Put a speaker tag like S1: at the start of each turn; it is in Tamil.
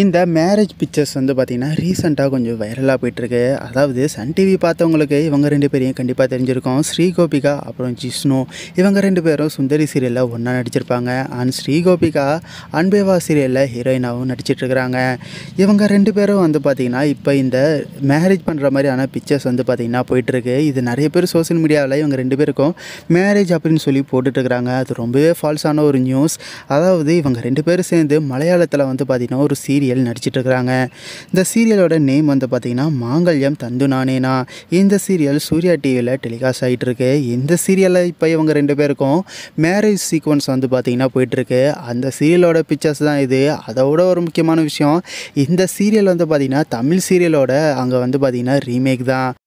S1: இந்த மேரேஜ் பிக்சர்ஸ் வந்து பார்த்திங்கன்னா ரீசெண்டாக கொஞ்சம் வைரலாக போயிட்டுருக்கு அதாவது சன் டிவி பார்த்தவங்களுக்கு இவங்க ரெண்டு பேரையும் கண்டிப்பாக தெரிஞ்சிருக்கோம் ஸ்ரீ கோபிகா அப்புறம் ஜிஷ்ணு இவங்க ரெண்டு பேரும் சுந்தரி சீரியலில் ஒன்றா நடிச்சிருப்பாங்க அண்ட் ஸ்ரீ கோபிகா அன்பேவா சீரியலில் ஹீரோயினாகவும் நடிச்சிட்ருக்கிறாங்க இவங்க ரெண்டு பேரும் வந்து பார்த்திங்கன்னா இப்போ இந்த மேரேஜ் பண்ணுற மாதிரியான பிக்சர்ஸ் வந்து பார்த்திங்கன்னா போயிட்டுருக்கு இது நிறைய பேர் சோசியல் மீடியாவில் இவங்க ரெண்டு பேருக்கும் மேரேஜ் அப்படின்னு சொல்லி போட்டுட்ருக்குறாங்க அது ரொம்பவே ஃபால்ஸான ஒரு நியூஸ் அதாவது இவங்க ரெண்டு பேரும் சேர்ந்து மலையாளத்தில் வந்து பார்த்திங்கன்னா ஒரு சீ சீரியல் நடிச்சிட்ருக்கிறாங்க இந்த சீரியலோட நேம் வந்து பார்த்திங்கன்னா மாங்கல்யம் தந்து நானேனா இந்த சீரியல் சூர்யா டிவியில் டெலிகாஸ்ட் ஆகிட்டுருக்கு இந்த சீரியலில் இப்போ இவங்க ரெண்டு பேருக்கும் மேரேஜ் சீக்வன்ஸ் வந்து பார்த்திங்கன்னா போயிட்டுருக்கு அந்த சீரியலோட பிக்சர்ஸ் தான் இது அதோட ஒரு முக்கியமான விஷயம் இந்த சீரியல் வந்து பார்த்திங்கன்னா தமிழ் சீரியலோட அங்கே வந்து பார்த்திங்கன்னா ரீமேக்
S2: தான்